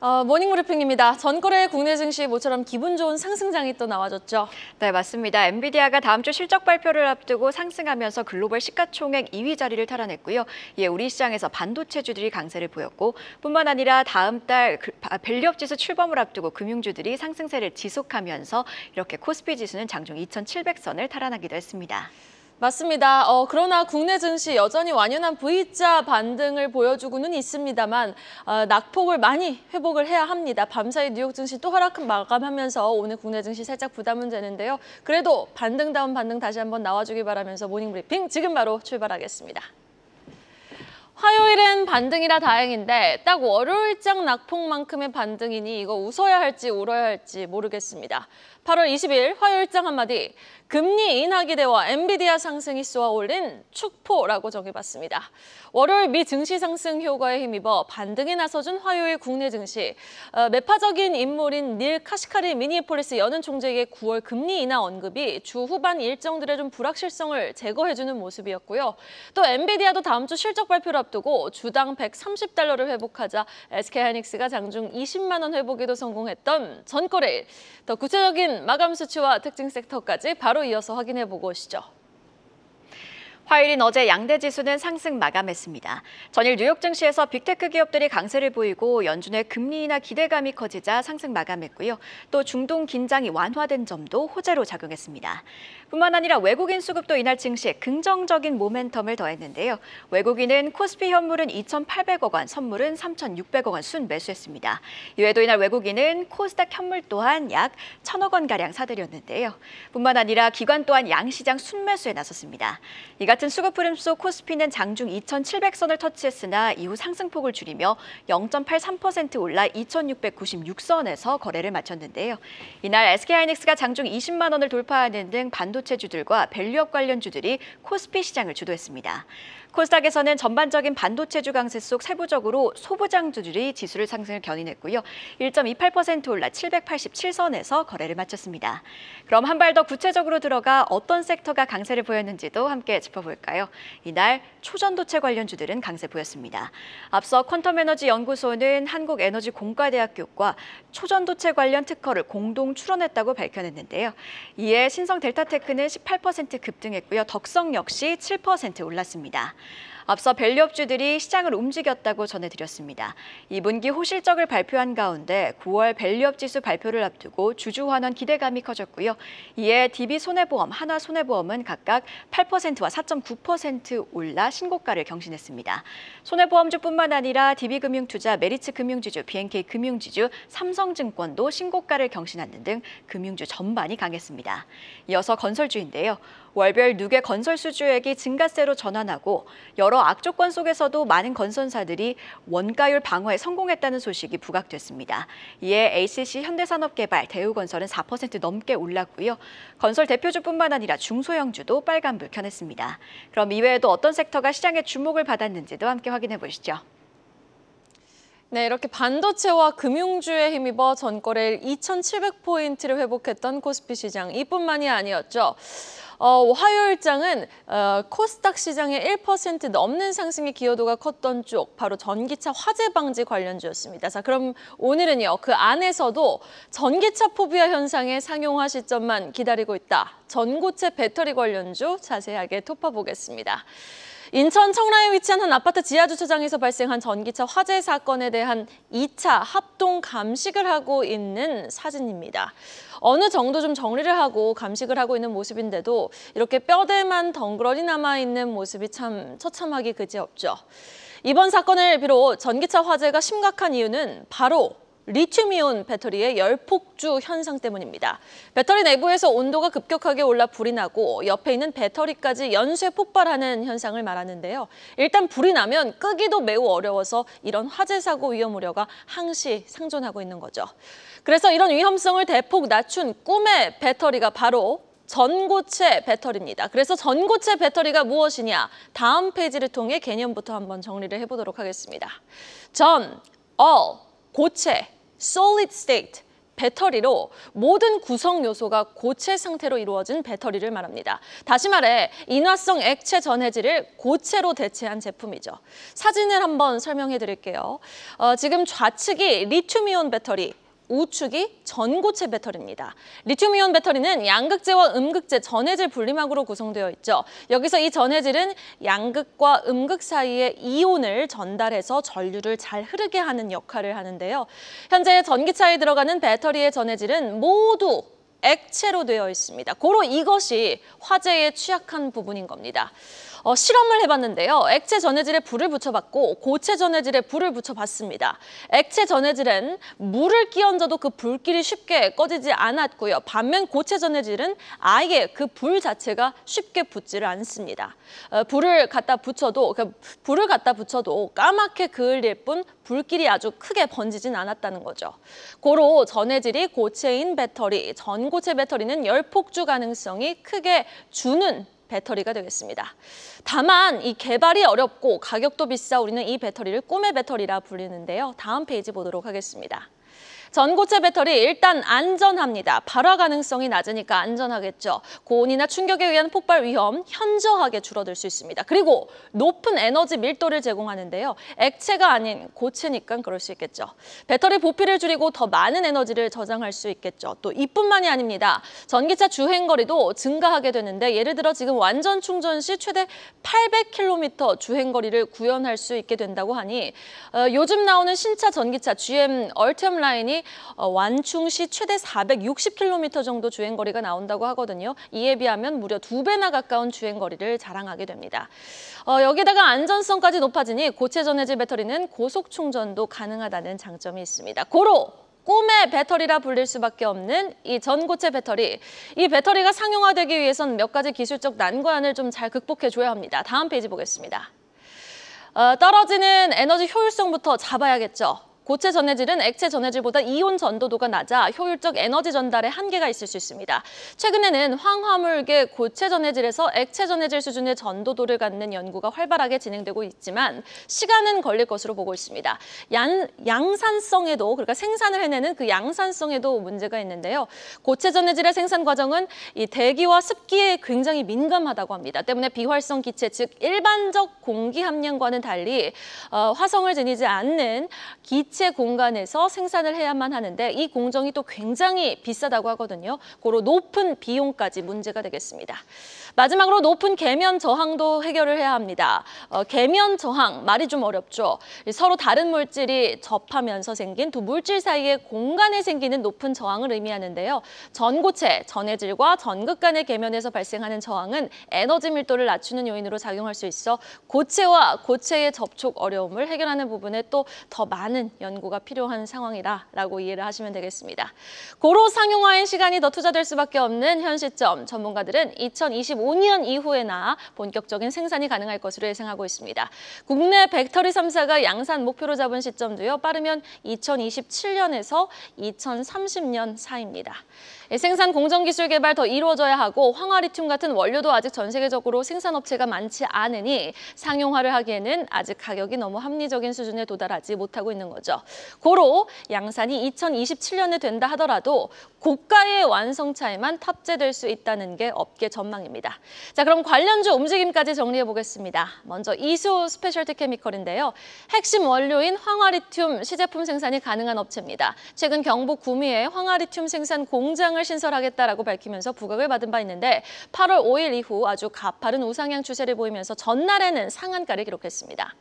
어, 모닝브리핑입니다. 전거래 국내 증시 모처럼 기분 좋은 상승장이 또 나와줬죠. 네, 맞습니다. 엔비디아가 다음 주 실적 발표를 앞두고 상승하면서 글로벌 시가총액 2위 자리를 탈환했고요. 예, 우리 시장에서 반도체주들이 강세를 보였고 뿐만 아니라 다음 달 밸류업 그, 아, 지수 출범을 앞두고 금융주들이 상승세를 지속하면서 이렇게 코스피 지수는 장중 2,700선을 탈환하기도 했습니다. 맞습니다. 어, 그러나 국내 증시 여전히 완연한 V자 반등을 보여주고는 있습니다만 어, 낙폭을 많이 회복을 해야 합니다. 밤사이 뉴욕 증시 또 하락 마감하면서 오늘 국내 증시 살짝 부담은 되는데요. 그래도 반등다운 반등 다시 한번 나와주길 바라면서 모닝브리핑 지금 바로 출발하겠습니다. 화요일엔 반등이라 다행인데 딱 월요일장 낙폭만큼의 반등이니 이거 웃어야 할지 울어야 할지 모르겠습니다. 8월 20일 화요일장 한마디 금리 인하 기대와 엔비디아 상승이 쏘아올린 축포라고 정해봤습니다. 월요일 미 증시 상승 효과에 힘입어 반등에 나서준 화요일 국내 증시 어, 매파적인 인물인 닐 카시카리 미니애폴리스 연은 총재의 9월 금리 인하 언급이 주 후반 일정들의 좀 불확실성을 제거해주는 모습이었고요. 또 엔비디아도 다음 주 실적 발표를 앞 앞두고 주당 130달러를 회복하자 SK하이닉스가 장중 20만 원 회복에도 성공했던 전거래일. 더 구체적인 마감 수치와 특징 섹터까지 바로 이어서 확인해보고 오시죠. 화요일인 어제 양대 지수는 상승 마감했습니다. 전일 뉴욕 증시에서 빅테크 기업들이 강세를 보이고 연준의 금리 인하 기대감이 커지자 상승 마감했고요. 또 중동 긴장이 완화된 점도 호재로 작용했습니다. 뿐만 아니라 외국인 수급도 이날 증시에 긍정적인 모멘텀을 더했는데요. 외국인은 코스피 현물은 2,800억 원, 선물은 3,600억 원 순 매수했습니다. 이외에도 이날 외국인은 코스닥 현물 또한 약 1,000억 원가량 사들였는데요. 뿐만 아니라 기관 또한 양시장 순매수에 나섰습니다. 이같 같은 수급 흐름 속 코스피는 장중 2,700선을 터치했으나 이후 상승폭을 줄이며 0.83% 올라 2,696선에서 거래를 마쳤는데요. 이날 SK하이닉스가 장중 20만 원을 돌파하는 등 반도체주들과 밸류업 관련 주들이 코스피 시장을 주도했습니다. 코스닥에서는 전반적인 반도체 주강세 속 세부적으로 소부장주들이 지수를 상승을 견인했고요. 1.28% 올라 787선에서 거래를 마쳤습니다. 그럼 한 발 더 구체적으로 들어가 어떤 섹터가 강세를 보였는지도 함께 짚어볼까요? 이날 초전도체 관련주들은 강세 보였습니다. 앞서 퀀텀에너지연구소는 한국에너지공과대학교과 초전도체 관련 특허를 공동 출원했다고 밝혀냈는데요. 이에 신성 델타테크는 18% 급등했고요. 덕성 역시 7% 올랐습니다. 앞서 밸류업주들이 시장을 움직였다고 전해드렸습니다. 2분기 호실적을 발표한 가운데 9월 밸류업 지수 발표를 앞두고 주주 환원 기대감이 커졌고요. 이에 DB손해보험, 하나손해보험은 각각 8%와 4.9% 올라 신고가를 경신했습니다. 손해보험주뿐만 아니라 DB금융투자, 메리츠금융지주, BNK금융지주, 삼성증권도 신고가를 경신하는 등 금융주 전반이 강했습니다. 이어서 건설주인데요. 월별 누계 건설 수주액이 증가세로 전환하고 여러 악조건 속에서도 많은 건설사들이 원가율 방어에 성공했다는 소식이 부각됐습니다. 이에 ACC 현대산업개발, 대우건설은 4% 넘게 올랐고요. 건설 대표주뿐만 아니라 중소형주도 빨간불 켜냈습니다. 그럼 이외에도 어떤 섹터가 시장의 주목을 받았는지도 함께 확인해 보시죠. 네, 이렇게 반도체와 금융주에 힘입어 전거래일 2,700포인트를 회복했던 코스피 시장 이뿐만이 아니었죠. 어, 화요일장은 어, 코스닥 시장의 1% 넘는 상승의 기여도가 컸던 쪽 바로 전기차 화재 방지 관련주였습니다. 자 그럼 오늘은요 그 안에서도 전기차 포비아 현상의 상용화 시점만 기다리고 있다. 전고체 배터리 관련주 자세하게 톱파보겠습니다. 인천 청라에 위치한 한 아파트 지하주차장에서 발생한 전기차 화재 사건에 대한 2차 합동 감식을 하고 있는 사진입니다. 어느 정도 좀 정리를 하고 감식을 하고 있는 모습인데도 이렇게 뼈대만 덩그러니 남아있는 모습이 참 처참하기 그지없죠. 이번 사건을 비롯 전기차 화재가 심각한 이유는 바로 리튬이온 배터리의 열폭주 현상 때문입니다. 배터리 내부에서 온도가 급격하게 올라 불이 나고 옆에 있는 배터리까지 연쇄 폭발하는 현상을 말하는데요. 일단 불이 나면 끄기도 매우 어려워서 이런 화재 사고 위험 우려가 항시 상존하고 있는 거죠. 그래서 이런 위험성을 대폭 낮춘 꿈의 배터리가 바로 전고체 배터리입니다. 그래서 전고체 배터리가 무엇이냐 다음 페이지를 통해 개념부터 한번 정리를 해보도록 하겠습니다. 전, all, 어, 고체, solid state 배터리로 모든 구성 요소가 고체 상태로 이루어진 배터리를 말합니다. 다시 말해 인화성 액체 전해질을 고체로 대체한 제품이죠. 사진을 한번 설명해 드릴게요. 어, 지금 좌측이 리튬이온 배터리, 우측이 전고체 배터리입니다. 리튬이온 배터리는 양극재와 음극재 전해질 분리막으로 구성되어 있죠. 여기서 이 전해질은 양극과 음극 사이에 이온을 전달해서 전류를 잘 흐르게 하는 역할을 하는데요. 현재 전기차에 들어가는 배터리의 전해질은 모두 액체로 되어 있습니다. 고로 이것이 화재에 취약한 부분인 겁니다. 어, 실험을 해봤는데요. 액체 전해질에 불을 붙여봤고 고체 전해질에 불을 붙여봤습니다. 액체 전해질엔 물을 끼얹어도 그 불길이 쉽게 꺼지지 않았고요. 반면 고체 전해질은 아예 그 불 자체가 쉽게 붙지를 않습니다. 어, 불을 갖다 붙여도 그 불을 갖다 붙여도 까맣게 그을릴 뿐 불길이 아주 크게 번지진 않았다는 거죠. 고로 전해질이 고체인 배터리, 전고체 배터리는 열폭주 가능성이 크게 주는 배터리가 되겠습니다. 다만 이 개발이 어렵고 가격도 비싸 우리는 이 배터리를 꿈의 배터리라 불리는데요. 다음 페이지 보도록 하겠습니다. 전고체 배터리 일단 안전합니다. 발화 가능성이 낮으니까 안전하겠죠. 고온이나 충격에 의한 폭발 위험 현저하게 줄어들 수 있습니다. 그리고 높은 에너지 밀도를 제공하는데요. 액체가 아닌 고체니까 그럴 수 있겠죠. 배터리 부피를 줄이고 더 많은 에너지를 저장할 수 있겠죠. 또 이뿐만이 아닙니다. 전기차 주행 거리도 증가하게 되는데 예를 들어 지금 완전 충전 시 최대 800km 주행 거리를 구현할 수 있게 된다고 하니 어, 요즘 나오는 신차 전기차 GM 얼티엄 라인이 보 어, 완충시 최대 460km 정도 주행거리가 나온다고 하거든요. 이에 비하면 무려 두배나 가까운 주행거리를 자랑하게 됩니다. 어, 여기다가 안전성까지 높아지니 고체 전해질 배터리는 고속 충전도 가능하다는 장점이 있습니다. 고로 꿈의 배터리라 불릴 수밖에 없는 이 전고체 배터리. 이 배터리가 상용화되기 위해선 몇 가지 기술적 난관을 좀 잘 극복해줘야 합니다. 다음 페이지 보겠습니다. 어, 떨어지는 에너지 효율성부터 잡아야겠죠. 고체 전해질은 액체 전해질보다 이온 전도도가 낮아 효율적 에너지 전달에 한계가 있을 수 있습니다. 최근에는 황화물계 고체 전해질에서 액체 전해질 수준의 전도도를 갖는 연구가 활발하게 진행되고 있지만 시간은 걸릴 것으로 보고 있습니다. 양, 양산성에도 그러니까 생산을 해내는 그 양산성에도 문제가 있는데요. 고체 전해질의 생산 과정은 이 대기와 습기에 굉장히 민감하다고 합니다. 때문에 비활성 기체 즉 일반적 공기 함량과는 달리 어, 화성을 지니지 않는 기체 일체 공간에서 생산을 해야만 하는데 이 공정이 또 굉장히 비싸다고 하거든요. 고로 높은 비용까지 문제가 되겠습니다. 마지막으로 높은 계면 저항도 해결을 해야 합니다. 어, 계면 저항, 말이 좀 어렵죠. 서로 다른 물질이 접하면서 생긴 두 물질 사이의 공간에 생기는 높은 저항을 의미하는데요. 전고체, 전해질과 전극 간의 계면에서 발생하는 저항은 에너지 밀도를 낮추는 요인으로 작용할 수 있어 고체와 고체의 접촉 어려움을 해결하는 부분에 또 더 많은 연구가 필요한 상황이라고 이해를 하시면 되겠습니다. 고로 상용화의 시간이 더 투자될 수밖에 없는 현 시점 전문가들은 2025 2 5년 이후에나 본격적인 생산이 가능할 것으로 예상하고 있습니다. 국내 배터리 3사가 양산 목표로 잡은 시점도요. 빠르면 2027년에서 2030년 사이입니다. 생산 공정 기술 개발 더 이루어져야 하고 황화리튬 같은 원료도 아직 전 세계적으로 생산업체가 많지 않으니 상용화를 하기에는 아직 가격이 너무 합리적인 수준에 도달하지 못하고 있는 거죠. 고로 양산이 2027년에 된다 하더라도 고가의 완성차에만 탑재될 수 있다는 게 업계 전망입니다. 있습니다. 자, 그럼 관련주 움직임까지 정리해 보겠습니다. 먼저 이수 스페셜티 케미컬인데요. 핵심 원료인 황화리튬 시제품 생산이 가능한 업체입니다. 최근 경북 구미에 황화리튬 생산 공장을 신설하겠다라고 밝히면서 부각을 받은 바 있는데 8월 5일 이후 아주 가파른 우상향 추세를 보이면서 전날에는 상한가를 기록했습니다.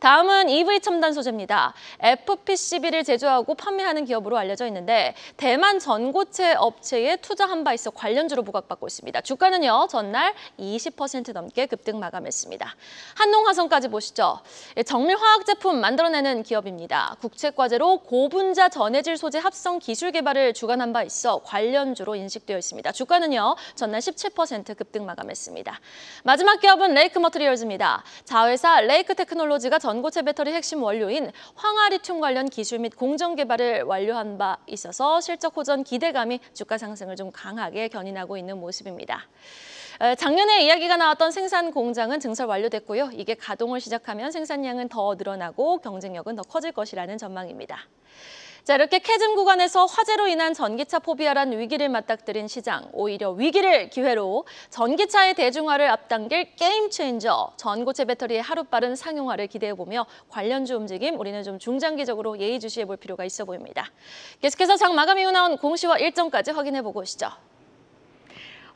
다음은 EV 첨단 소재입니다. FPCB를 제조하고 판매하는 기업으로 알려져 있는데 대만 전고체 업체에 투자한 바 있어 관련주로 부각받고 있습니다. 주가는요 전날 20% 넘게 급등 마감했습니다. 한농화성까지 보시죠. 예, 정밀화학 제품 만들어내는 기업입니다. 국책과제로 고분자 전해질 소재 합성 기술 개발을 주관한 바 있어 관련주로 인식되어 있습니다. 주가는요 전날 17% 급등 마감했습니다. 마지막 기업은 레이크 머트리얼즈입니다. 자회사 레이크 테크놀로지가 전 전고체 배터리 핵심 원료인 황화리튬 관련 기술 및 공정 개발을 완료한 바 있어서 실적 호전 기대감이 주가 상승을 좀 강하게 견인하고 있는 모습입니다. 작년에 이야기가 나왔던 생산 공장은 증설 완료됐고요. 이게 가동을 시작하면 생산량은 더 늘어나고 경쟁력은 더 커질 것이라는 전망입니다. 자 이렇게 캐즘 구간에서 화재로 인한 전기차 포비아란 위기를 맞닥뜨린 시장. 오히려 위기를 기회로 전기차의 대중화를 앞당길 게임 체인저, 전고체 배터리의 하루 빠른 상용화를 기대해보며 관련주 움직임 우리는 좀 중장기적으로 예의주시해볼 필요가 있어 보입니다. 계속해서 장 마감 이후 나온 공시와 일정까지 확인해보고 오시죠.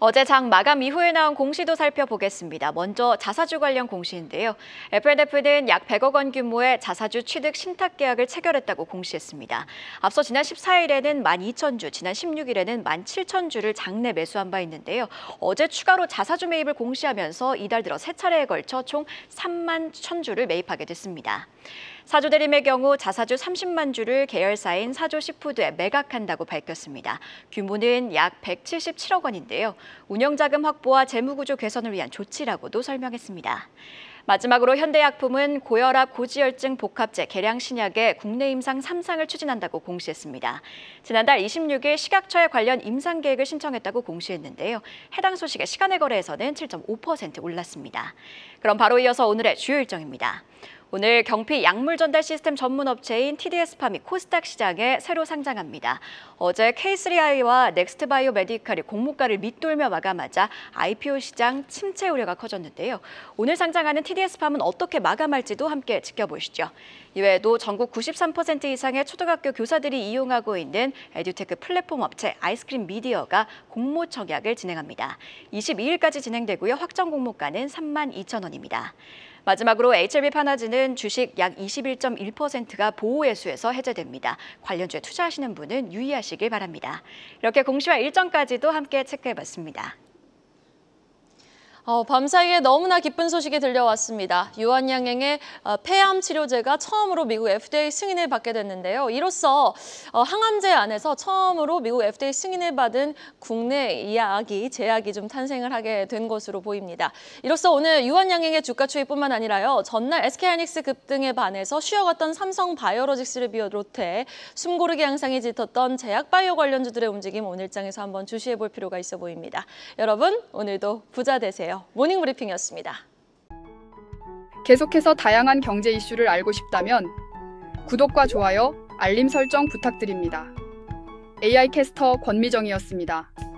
어제 장 마감 이후에 나온 공시도 살펴보겠습니다. 먼저 자사주 관련 공시인데요. FNF는 약 100억 원 규모의 자사주 취득 신탁 계약을 체결했다고 공시했습니다. 앞서 지난 14일에는 12,000주, 지난 16일에는 17,000주를 장내 매수한 바 있는데요. 어제 추가로 자사주 매입을 공시하면서 이달 들어 세 차례에 걸쳐 총 3만 1,000주를 매입하게 됐습니다. 사조 대림의 경우 자사주 30만 주를 계열사인 사조 시푸드에 매각한다고 밝혔습니다. 규모는 약 177억 원인데요. 운영자금 확보와 재무구조 개선을 위한 조치라고도 설명했습니다. 마지막으로 현대약품은 고혈압 고지혈증 복합제 계량신약의 국내 임상 3상을 추진한다고 공시했습니다. 지난달 26일 식약처에 관련 임상 계획을 신청했다고 공시했는데요. 해당 소식에 시간의 거래에서는 7.5% 올랐습니다. 그럼 바로 이어서 오늘의 주요 일정입니다. 오늘 경피 약물 전달 시스템 전문 업체인 t d s 팜이 코스닥 시장에 새로 상장합니다. 어제 K3i와 넥스트바이오 메디칼이 공모가를 밑돌며 마감하자 IPO 시장 침체 우려가 커졌는데요. 오늘 상장하는 TDS팜은 어떻게 마감할지도 함께 지켜보시죠. 이외에도 전국 93% 이상의 초등학교 교사들이 이용하고 있는 에듀테크 플랫폼 업체 아이스크림 미디어가 공모 청약을 진행합니다. 22일까지 진행되고요. 확정 공모가는 3만 2천 원입니다. 마지막으로 HLB 파나지는 주식 약 21.1%가 보호 매수에서 해제됩니다. 관련주에 투자하시는 분은 유의하시길 바랍니다. 이렇게 공시와 일정까지도 함께 체크해봤습니다. 어, 밤사이에 너무나 기쁜 소식이 들려왔습니다. 유한양행의 어, 폐암 치료제가 처음으로 미국 FDA 승인을 받게 됐는데요. 이로써 어, 항암제 안에서 처음으로 미국 FDA 승인을 받은 국내 약이 제약이 좀 탄생을 하게 된 것으로 보입니다. 이로써 오늘 유한양행의 주가 추이뿐만 아니라요. 전날 SK하이닉스 급등에 반해서 쉬어갔던 삼성바이오로직스를 비롯해 숨고르기 양상이 짙었던 제약바이오 관련주들의 움직임 오늘장에서 한번 주시해 볼 필요가 있어 보입니다. 여러분 오늘도 부자 되세요. 있어요. 모닝 브리핑이었습니다. 계속해서 다양한 경제 이슈를 알고 싶다면 구독과 좋아요, 알림 설정 부탁드립니다. AI 캐스터 권미정이었습니다.